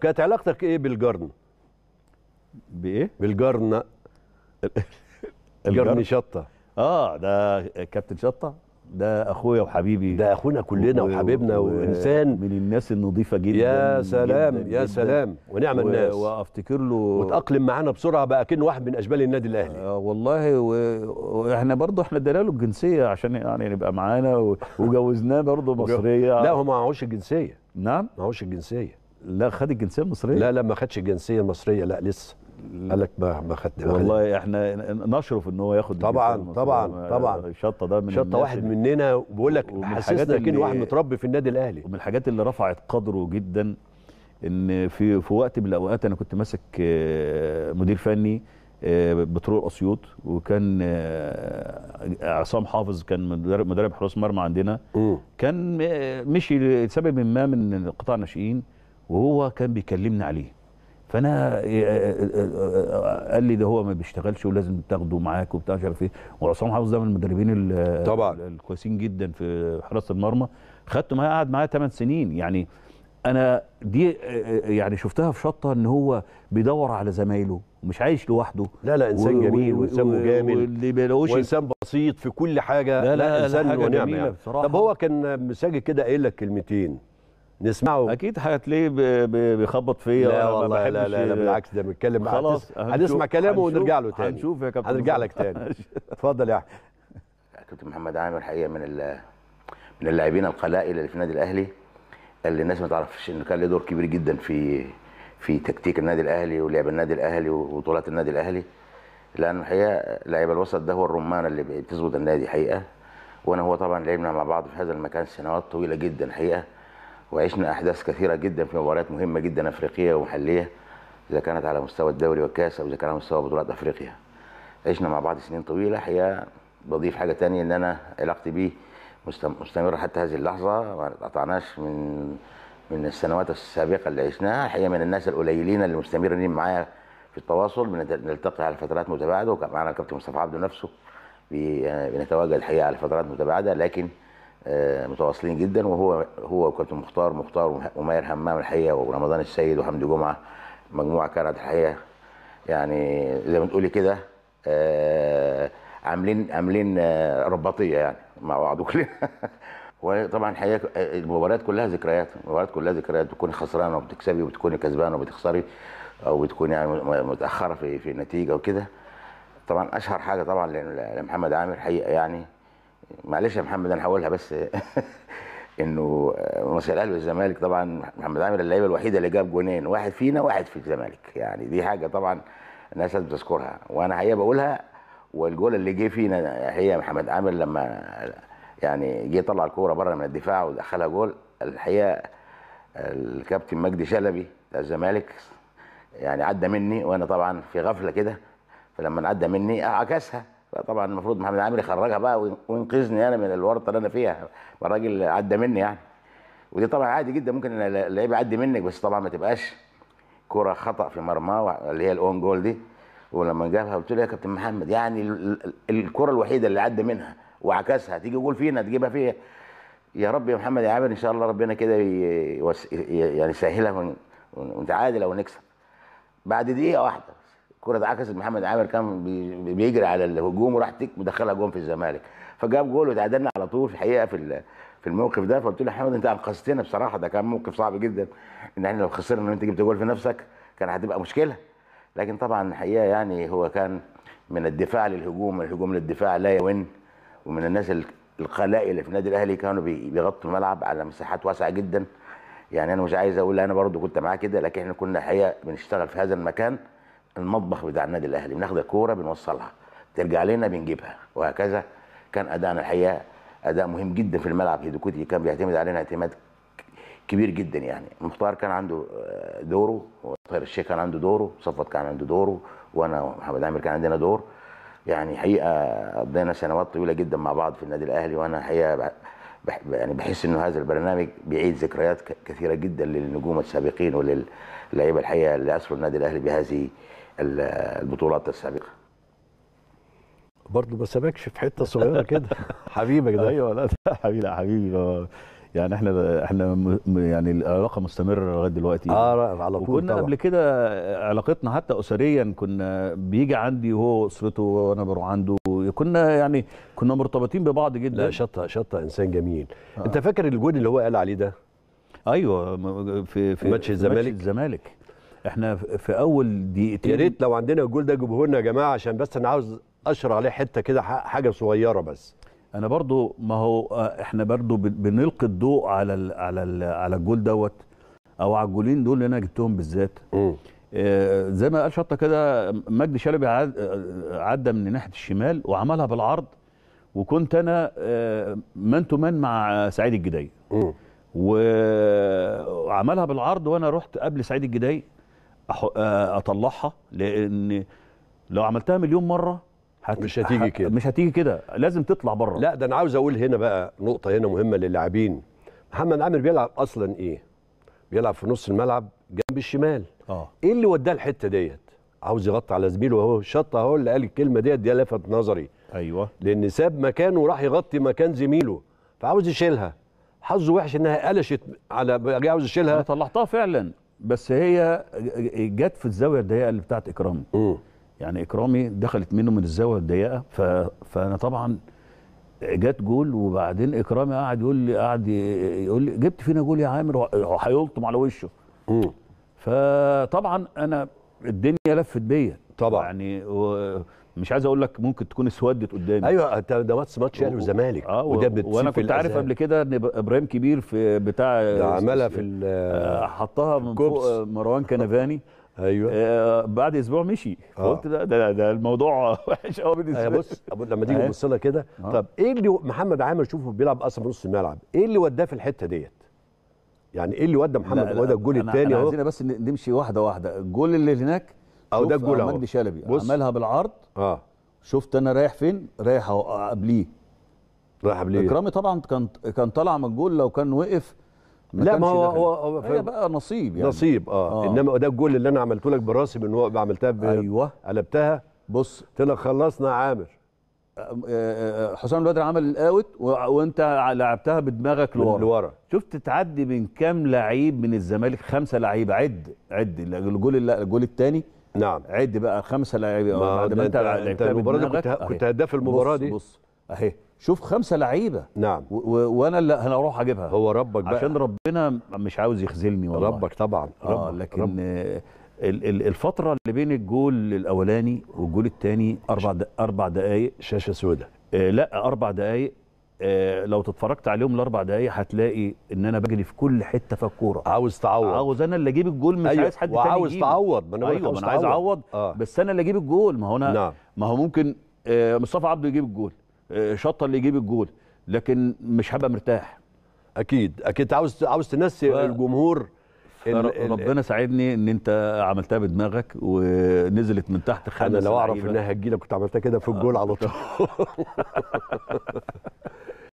كانت علاقتك ايه بالجرن؟ بايه؟ بالجرن الجرن شطه اه ده كابتن شطه ده اخويا وحبيبي ده اخونا كلنا وحبيبنا وانسان من الناس النظيفه جدا يا سلام جداً يا جداً سلام ونعم الناس وافتكر له وتاقلم معانا بسرعه بقى كانه واحد من اشبال النادي الاهلي آه والله واحنا برضه احنا ادينا له الجنسيه عشان يعني نبقى معانا وجوزناه برضه مصريه لا هو ما معهوش الجنسيه نعم ما معهوش الجنسيه لا خد الجنسيه المصريه لا لا ما خدش الجنسيه المصريه لا لسه قال لك ما ما خدت والله احنا نشرف ان هو ياخد طبعا طبعا طبعا الشطه ده من شطه واحد مننا وبقول لك حسسنا كأنه واحد متربي في النادي الاهلي ومن الحاجات اللي رفعت قدره جدا ان في في وقت من الاوقات انا كنت ماسك آه، مدير فني آه، بترول اسيوط وكان آه، عصام حافظ كان مدرب حراس مرمى عندنا كان مشي لسبب ما من قطاع الناشئين وهو كان بيكلمني عليه فانا آه، آه، آه، قال لي ده هو ما بيشتغلش ولازم تاخده معاك وبتاع مش عارف ايه وعصام حافظ ده من المدربين طبعا الكويسين جدا في حراسه المرمى خدته معايا قعد معايا 8 سنين يعني انا دي يعني شفتها في شطه ان هو بيدور على زمايله ومش عايش لوحده لا لا انسان و جميل وانسان مجامل واللي بيلاقوش وانسان بسيط في كل حاجه لا لا, لا, لا انسان ونعمه يعني. طب هو كان مساجد كده قايل لك كلمتين نسمعه اكيد هتلاقيه بيخبط فيا لا والله لا لا, لا بالعكس ده بنتكلم معاه خلاص هنسمع كلامه ونرجع له تاني هنشوف يا كابتن هنرجع لك تاني اتفضل يا احمد كابتن محمد عامر الحقيقه من من اللاعبين القلائل اللي في النادي الاهلي اللي الناس ما تعرفش انه كان له دور كبير جدا في في تكتيك النادي الاهلي ولعب النادي الاهلي وبطولات النادي الاهلي لانه الحقيقه لاعب الوسط ده هو الرمان اللي بتظبط النادي حقيقه وانا هو طبعا لعبنا مع بعض في هذا المكان سنوات طويله جدا حقيقه وعشنا احداث كثيره جدا في مباريات مهمه جدا افريقيه ومحليه اذا كانت على مستوى الدوري والكاس او اذا كان على مستوى بطولات افريقيا عشنا مع بعض سنين طويله الحقيقه بضيف حاجه ثانيه ان انا علاقتي بيه مستمره حتى هذه اللحظه ما قطعناش من من السنوات السابقه اللي عشناها الحقيقه من الناس القليلين اللي مستمرين معايا في التواصل بنلتقي على فترات متباعده وكان معنا الكابتن مصطفى عبده نفسه بنتواجد الحقيقه على فترات متباعده لكن آه، متواصلين جدا وهو هو وكابتن مختار مختار وماهر همام الحقيقه ورمضان السيد وحمدي جمعه مجموعه كانت الحقيقه يعني زي ما تقولي كده آه، عاملين عاملين آه، رباطيه يعني مع بعض كلنا وطبعا الحقيقه المباريات كلها ذكريات المباريات كلها ذكريات بتكوني خسرانه وبتكسبي وبتكوني كسبانه وبتخسري او بتكوني يعني متاخره في في النتيجه وكده طبعا اشهر حاجه طبعا لمحمد عامر حقيقه يعني معلش يا محمد انا هقولها بس انه مصر الاهلي والزمالك طبعا محمد عامر اللعيبه الوحيده اللي جاب جونين واحد فينا واحد في الزمالك يعني دي حاجه طبعا الناس لازم تذكرها وانا الحقيقه بقولها والجول اللي جه فينا هي محمد عامر لما يعني جه طلع الكوره بره من الدفاع ودخلها جول الحقيقه الكابتن مجدي شلبي بتاع الزمالك يعني عدى مني وانا طبعا في غفله كده فلما عدى مني عكسها طبعا المفروض محمد عامر يخرجها بقى وينقذني انا من الورطه اللي انا فيها الراجل عدى مني يعني ودي طبعا عادي جدا ممكن اللعيب يعدي منك بس طبعا ما تبقاش كره خطا في مرماه اللي هي الاون جول دي ولما جابها قلت له يا كابتن محمد يعني الكره الوحيده اللي عدى منها وعكسها تيجي جول فينا تجيبها فيها يا رب يا محمد يا عامر ان شاء الله ربنا كده يعني يسهلها ونتعادل او نكسب بعد دقيقه واحده الكره اتعكست محمد عامر كان بيجري على الهجوم وراح تك مدخلها جون في الزمالك فجاب جول وتعادلنا على طول في الحقيقه في في الموقف ده فقلت له يا حمد انت انقذتنا بصراحه ده كان موقف صعب جدا ان احنا لو خسرنا وانت جبت جول في نفسك كان هتبقى مشكله لكن طبعا الحقيقه يعني هو كان من الدفاع للهجوم الهجوم للدفاع لا يون ومن الناس القلائل في النادي الاهلي كانوا بيغطوا الملعب على مساحات واسعه جدا يعني انا مش عايز اقول انا برضو كنت معاه كده لكن احنا كنا الحقيقه بنشتغل في هذا المكان المطبخ بتاع النادي الاهلي بناخد الكوره بنوصلها ترجع لنا بنجيبها وهكذا كان ادائنا الحقيقه اداء مهم جدا في الملعب هيدوكوتي كان بيعتمد علينا اعتماد كبير جدا يعني مختار كان عنده آه، دوره وطير الشيخ كان عنده دوره صفوت كان عنده دوره وانا ومحمد عامر كان عندنا دور يعني حقيقه قضينا سنوات طويله جدا مع بعض في النادي الاهلي وانا حقيقه بح يعني بحس انه هذا البرنامج بيعيد ذكريات كثيره جدا للنجوم السابقين وللعيبه الحقيقه اللي اسروا النادي الاهلي بهذه البطولات السابقه برضه ما سابكش في حته صغيره كده حبيبك ده ايوه لا حبيبي لا حبيبي آه، يعني احنا احنا يعني العلاقه مستمره لغايه دلوقتي اه على طول وكنا قبل كده علاقتنا حتى اسريا كنا بيجي عندي وهو اسرته وانا بروح عنده كنا يعني كنا مرتبطين ببعض جدا لا شطه شطه انسان جميل آه. انت فاكر الجون اللي هو قال عليه ده ايوه في في ماتش الزمالك ماتش الزمالك احنا في اول دقيقتين يا ريت لو عندنا الجول ده جيبه لنا يا جماعه عشان بس انا عاوز اشر عليه حته كده حاجه صغيره بس انا برضو ما هو آه، احنا برضو بنلقي الضوء على الـ على الـ على الجول دوت او على الجولين دول اللي انا جبتهم بالذات آه زي ما قال شطه كده مجدي شلبي آه، عدى من ناحيه الشمال وعملها بالعرض وكنت انا آه من تو من مع سعيد الجداي وعملها بالعرض وانا رحت قبل سعيد الجداي آه، اطلعها لان لو عملتها مليون مره هت... مش هتيجي كده مش هتيجي كده لازم تطلع بره لا ده انا عاوز اقول هنا بقى نقطه هنا مهمه للاعبين محمد عامر بيلعب اصلا ايه بيلعب في نص الملعب جنب الشمال اه ايه اللي وداه الحته ديت عاوز يغطي على زميله اهو شط اهو اللي قال الكلمه ديت دي لفت نظري ايوه لان ساب مكانه وراح يغطي مكان زميله فعاوز يشيلها حظه وحش انها قلشت على عاوز يشيلها طلعتها فعلا بس هي جت في الزاويه الضيقه اللي بتاعت اكرامي م. يعني اكرامي دخلت منه من الزاويه الضيقه ف... فانا طبعا جت جول وبعدين اكرامي قعد يقول لي قعد يقول لي جبت فينا جول يا عامر هيلطم على وشه م. فطبعا انا الدنيا لفت بيا طبعا يعني و... مش عايز اقول لك ممكن تكون اسودت قدامي ايوه ده ماتش ماتش اهلي يعني والزمالك آه وده وانا كنت عارف قبل كده ان ابراهيم كبير في بتاع عملها في آه، حطها من فوق آه، مروان كنفاني ايوه آه بعد اسبوع مشي آه. قلت ده, ده ده الموضوع وحش قوي بالنسبه آه بص لما تيجي آه. تبص لها كده آه. طب ايه اللي محمد عامر شوفه بيلعب اصلا في نص الملعب ايه اللي وداه في الحته ديت يعني ايه اللي ودى محمد ودى الجول الثاني اهو عايزين بس نمشي واحده واحده الجول اللي هناك او ده الجول آه، اهو مجدي شلبي عملها بالعرض اه شفت انا رايح فين رايح آه، قبليه رايح قبليه اكرامي طبعا كان كان طالع من الجول لو كان وقف ما لا ما هو هو هي بقى نصيب يعني نصيب اه, آه. انما ده الجول اللي انا عملته لك براسي من هو عملتها ب... ايوه قلبتها بص قلت لك خلصنا عامر آه، حسام البدر عمل الاوت وانت لعبتها بدماغك لورا لورا شفت تعدي من كام لعيب من الزمالك خمسه لعيب عد عد الجول الجول الثاني نعم عد بقى خمسه لعيبه بعد ما انت انت المباراه دي كنت كنت هداف المباراه دي بص اهي شوف خمسه لعيبه نعم وانا اللي انا اروح اجيبها هو ربك بقى عشان ربنا مش عاوز يخذلني والله ربك طبعا آه، ربك اه لكن ربك. الفتره اللي بين الجول الاولاني والجول الثاني اربع اربع دقائق شاشه سوداء آه لا اربع دقائق آه، لو تتفرجت عليهم الاربع دقايق هتلاقي ان انا بجري في كل حته في الكوره عاوز تعوض عاوز انا اللي اجيب الجول مش أيوة. عايز حد تاني عاوز تعوض ما انا ايوه عاوز, عاوز عايز اعوض آه. بس انا اللي اجيب الجول ما هو انا نعم. ما هو ممكن آه، مصطفى عبده يجيب الجول شطه آه، اللي يجيب الجول لكن مش هبقى مرتاح اكيد اكيد عاوز عاوز تنسي ف... الجمهور ربنا ساعدني ان انت عملتها بدماغك ونزلت من تحت خالص انا لو اعرف انها هتجيلك كنت عملتها كده في الجول على طول